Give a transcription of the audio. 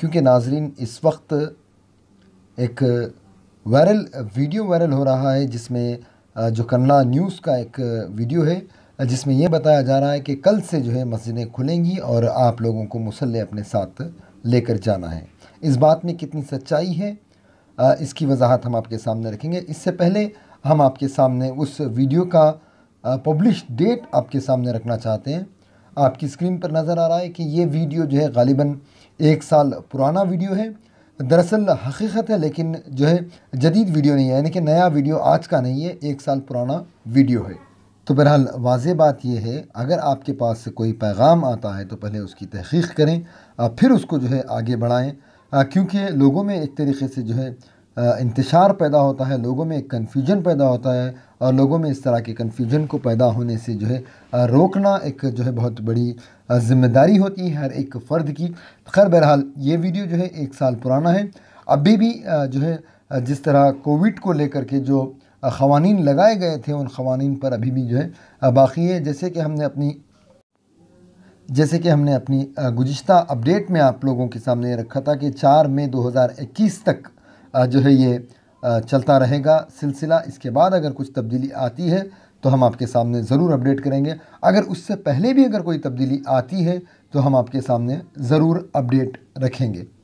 क्योंकि नाजरीन इस वक्त एक वायरल वीडियो वायरल हो रहा है जिसमें जो कन्ना न्यूज़ का एक वीडियो है जिसमें यह बताया जा रहा है कि कल से जो है मस्जिदें खुलेंगी और आप लोगों को मुसल्ले अपने साथ लेकर जाना है इस बात में कितनी सच्चाई है इसकी वजाहत हम आपके सामने रखेंगे इससे पहले हम आपके सामने उस वीडियो का पब्लिश डेट आपके सामने रखना चाहते हैं आपकी स्क्रीन पर नज़र आ रहा है कि ये वीडियो जो है गालिबा एक साल पुराना वीडियो है दरअसल हकीकत है लेकिन जो है जदीद वीडियो नहीं है यानी कि नया वीडियो आज का नहीं है एक साल पुराना वीडियो है तो बहरहाल वाज बात यह है अगर आपके पास से कोई पैगाम आता है तो पहले उसकी तहकीक करें और फिर उसको जो है आगे बढ़ाएँ क्योंकि लोगों में एक तरीके से जो है इंतशार पैदा होता है लोगों में एक कन्फ्यूजन पैदा होता है और लोगों में इस तरह के कन्फ्यूजन को पैदा होने से जो है रोकना एक जो है बहुत बड़ी जिम्मेदारी होती है हर एक फ़र्द की खैर बहरहाल ये वीडियो जो है एक साल पुराना है अभी भी जो है जिस तरह कोविड को लेकर के जो खवानीन लगाए गए थे उन खवानीन पर अभी भी जो है बाकी है जैसे कि हमने अपनी जैसे कि हमने अपनी गुज्त अपडेट में आप लोगों के सामने रखा था कि चार मई 2021 तक जो है ये चलता रहेगा सिलसिला इसके बाद अगर कुछ तब्दीली आती है तो हम आपके सामने ज़रूर अपडेट करेंगे अगर उससे पहले भी अगर कोई तब्दीली आती है तो हम आपके सामने ज़रूर अपडेट रखेंगे